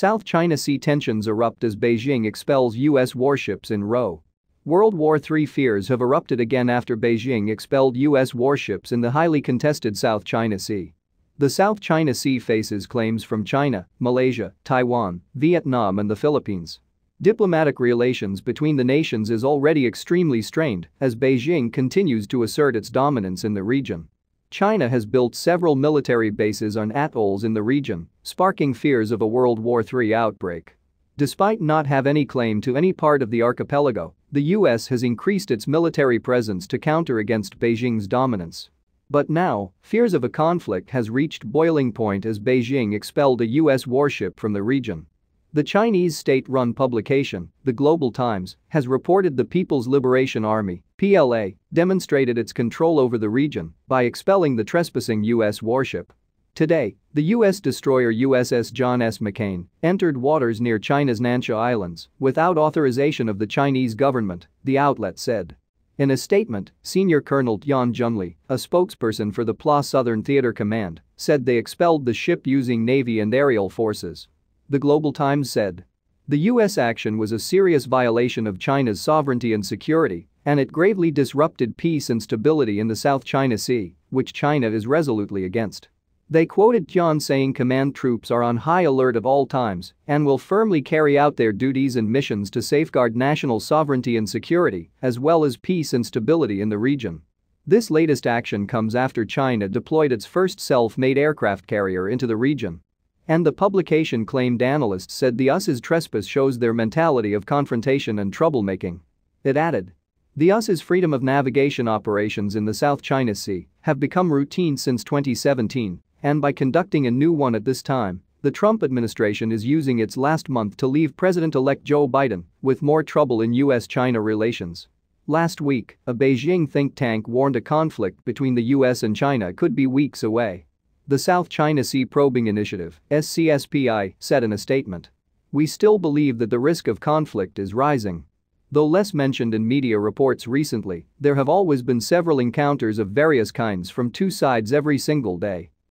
South China Sea tensions erupt as Beijing expels U.S. warships in row. World War III fears have erupted again after Beijing expelled U.S. warships in the highly contested South China Sea. The South China Sea faces claims from China, Malaysia, Taiwan, Vietnam and the Philippines. Diplomatic relations between the nations is already extremely strained as Beijing continues to assert its dominance in the region. China has built several military bases on atolls in the region, sparking fears of a World War III outbreak. Despite not have any claim to any part of the archipelago, the US has increased its military presence to counter against Beijing's dominance. But now, fears of a conflict has reached boiling point as Beijing expelled a US warship from the region. The Chinese state-run publication, The Global Times, has reported the People's Liberation Army PLA, demonstrated its control over the region by expelling the trespassing U.S. warship. Today, the U.S. destroyer USS John S. McCain entered waters near China's Nansha Islands without authorization of the Chinese government, the outlet said. In a statement, Senior Colonel Yan Junli, a spokesperson for the PLA Southern Theater Command, said they expelled the ship using Navy and aerial forces the Global Times said. The U.S. action was a serious violation of China's sovereignty and security, and it gravely disrupted peace and stability in the South China Sea, which China is resolutely against. They quoted Tian saying command troops are on high alert at all times and will firmly carry out their duties and missions to safeguard national sovereignty and security, as well as peace and stability in the region. This latest action comes after China deployed its first self-made aircraft carrier into the region and the publication claimed analysts said the US's trespass shows their mentality of confrontation and troublemaking. It added. The US's freedom of navigation operations in the South China Sea have become routine since 2017, and by conducting a new one at this time, the Trump administration is using its last month to leave President-elect Joe Biden with more trouble in U.S.-China relations. Last week, a Beijing think tank warned a conflict between the U.S. and China could be weeks away. The South China Sea Probing Initiative, SCSPI, said in a statement. We still believe that the risk of conflict is rising. Though less mentioned in media reports recently, there have always been several encounters of various kinds from two sides every single day.